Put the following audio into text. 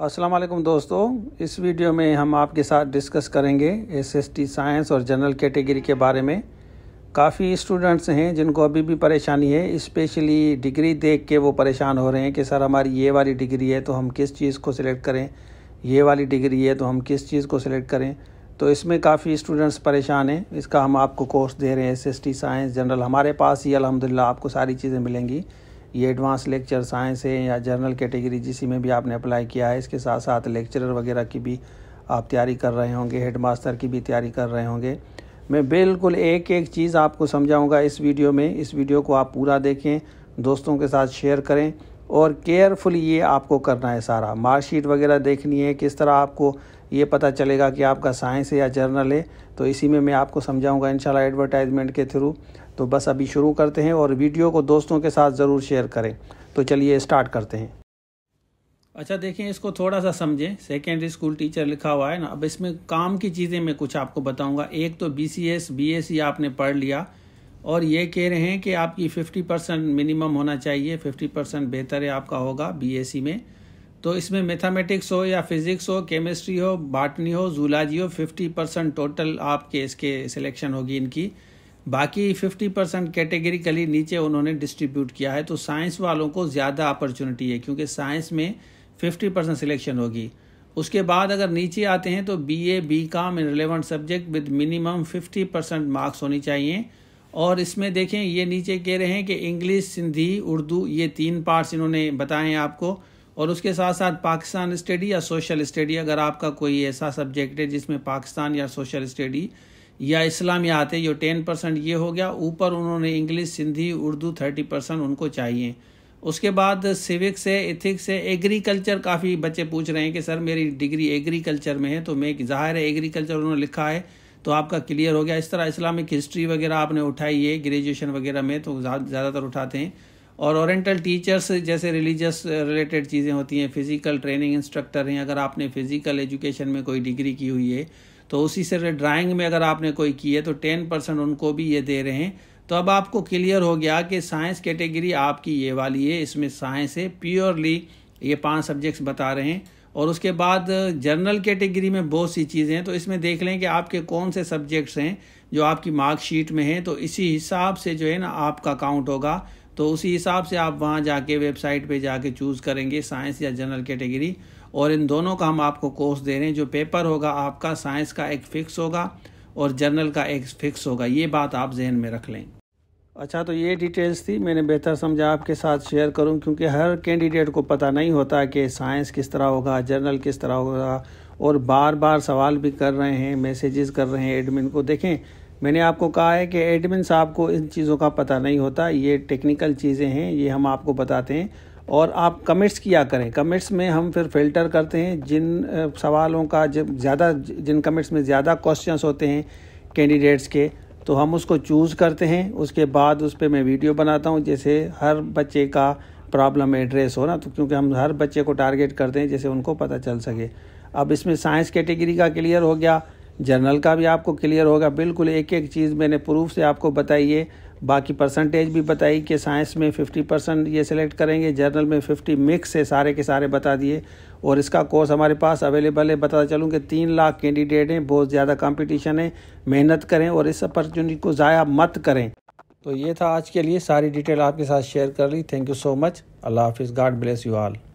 वालेकुम दोस्तों इस वीडियो में हम आपके साथ डिस्कस करेंगे एस एस टी साइंस और जनरल कैटेगरी के बारे में काफ़ी स्टूडेंट्स हैं जिनको अभी भी परेशानी है स्पेशली डिग्री देख के वो परेशान हो रहे हैं कि सर हमारी ये वाली डिग्री है तो हम किस चीज़ को सिलेक्ट करें ये वाली डिग्री है तो हम किस चीज़ को सिलेक्ट करें तो इसमें काफ़ी स्टूडेंट्स परेशान हैं इसका हम आपको कोर्स दे रहे हैं S S T science general हमारे पास ही अलहमदिल्ला आपको सारी चीज़ें मिलेंगी ये एडवांस लेक्चर साइंस है या जनरल कैटेगरी जिसी में भी आपने अप्लाई किया है इसके साथ साथ लेक्चरर वगैरह की भी आप तैयारी कर रहे होंगे हेड मास्टर की भी तैयारी कर रहे होंगे मैं बिल्कुल एक एक चीज़ आपको समझाऊंगा इस वीडियो में इस वीडियो को आप पूरा देखें दोस्तों के साथ शेयर करें और केयरफुल ये आपको करना है सारा मार्कशीट वगैरह देखनी है किस तरह आपको ये पता चलेगा कि आपका साइंस है या जर्नल है तो इसी में मैं आपको समझाऊंगा इंशाल्लाह एडवर्टाइजमेंट के थ्रू तो बस अभी शुरू करते हैं और वीडियो को दोस्तों के साथ ज़रूर शेयर करें तो चलिए स्टार्ट करते हैं अच्छा देखें इसको थोड़ा सा समझें सेकेंडरी स्कूल टीचर लिखा हुआ है ना अब इसमें काम की चीज़ें मैं कुछ आपको बताऊँगा एक तो B C S B S C आपने पढ़ लिया और ये कह रहे हैं कि आपकी 50 परसेंट मिनिमम होना चाहिए 50 परसेंट बेहतर है आपका होगा बीएससी में तो इसमें मैथमेटिक्स हो या फिज़िक्स हो केमिस्ट्री हो बाटनी हो जूलॉजी हो 50 परसेंट टोटल आपके इसके सिलेक्शन होगी इनकी बाकी 50 परसेंट कैटेगरिकली नीचे उन्होंने डिस्ट्रीब्यूट किया है तो साइंस वालों को ज़्यादा अपॉर्चुनिटी है क्योंकि साइंस में 50 परसेंट सिलेक्शन होगी उसके बाद अगर नीचे आते हैं तो B A B Com in relevant subject with minimum 50 percent marks होनी चाहिए और इसमें देखें ये नीचे कह रहे हैं कि इंग्लिश सिंधी उर्दू ये तीन पार्ट्स इन्होंने बताए हैं आपको और उसके साथ साथ पाकिस्तान स्टडी या सोशल स्टडी अगर आपका कोई ऐसा सब्जेक्ट है जिसमें पाकिस्तान या सोशल स्टडी या इस्लामियात है जो टेन परसेंट ये हो गया ऊपर उन्होंने English Sindhi Urdu thirty percent उनको चाहिए उसके बाद सिविक्स है इथिक्स है एग्रीकल्चर काफ़ी बच्चे पूछ रहे हैं कि सर मेरी डिग्री एग्रीकल्चर में है तो मैं जाहिर है एग्रीकल्चर उन्होंने लिखा है तो आपका क्लियर हो गया इस तरह इस्लामिक हिस्ट्री वगैरह आपने उठाई है ग्रेजुएशन वगैरह में तो ज़्यादातर उठाते हैं और ओरिएंटल टीचर्स जैसे रिलीजियस रिलेटेड चीज़ें होती हैं फिज़िकल ट्रेनिंग इंस्ट्रक्टर हैं अगर आपने फ़िज़िकल एजुकेशन में कोई डिग्री की हुई है तो उसी से ड्राइंग में अगर आपने कोई की है तो टेन परसेंट उनको भी ये दे रहे हैं तो अब आपको क्लियर हो गया कि साइंस कैटेगरी आपकी ये वाली है इसमें साइंस है प्योरली ये पांच सब्जेक्ट्स बता रहे हैं और उसके बाद जर्नल uh, कैटेगरी में बहुत सी चीज़ें हैं तो इसमें देख लें कि आपके कौन से सब्जेक्ट्स हैं जो आपकी मार्कशीट में हैं तो इसी हिसाब से जो है ना आपका काउंट होगा तो उसी हिसाब से आप वहाँ जाके वेबसाइट पे जाके चूज़ करेंगे साइंस या जनरल कैटेगरी और इन दोनों का हम आपको कोर्स दे रहे हैं जो पेपर होगा आपका साइंस का एक फ़िक्स होगा और जर्नल का एक फ़िक्स होगा ये बात आप जहन में रख लें अच्छा तो ये डिटेल्स थी मैंने बेहतर समझा आपके साथ शेयर करूं क्योंकि हर कैंडिडेट को पता नहीं होता कि साइंस किस तरह होगा जर्नल किस तरह होगा और बार बार सवाल भी कर रहे हैं मैसेजेस कर रहे हैं एडमिन को देखें मैंने आपको कहा है कि एडमिन साहब को इन चीज़ों का पता नहीं होता ये टेक्निकल चीज़ें हैं ये हम आपको बताते हैं और आप कमेंट्स किया करें कमेंट्स में हम फिर फिल्टर करते हैं जिन सवालों का जब ज़्यादा जिन कमेंट्स में ज़्यादा क्वेश्चंस होते हैं कैंडिडेट्स के तो हम उसको चूज़ करते हैं उसके बाद उस पर मैं वीडियो बनाता हूँ जैसे हर बच्चे का प्रॉब्लम एड्रेस हो ना तो क्योंकि हम हर बच्चे को टारगेट करते हैं जैसे उनको पता चल सके अब इसमें साइंस कैटेगरी का क्लियर हो गया जर्नल का भी आपको क्लियर होगा बिल्कुल एक एक चीज़ मैंने प्रूफ से आपको बताई है बाकी परसेंटेज भी बताई कि साइंस में 50 परसेंट ये सिलेक्ट करेंगे जर्नल में 50 मिक्स है सारे के सारे बता दिए और इसका कोर्स हमारे पास अवेलेबल है बता चलूँ कि तीन लाख कैंडिडेट हैं बहुत ज़्यादा कंपटीशन है मेहनत करें और इस अपॉर्चुनिटी को ज़ाया मत करें तो ये था आज के लिए सारी डिटेल आपके साथ शेयर कर ली थैंक यू सो मच अल्लाह हाफिज़ गाड ब्लेस यू आल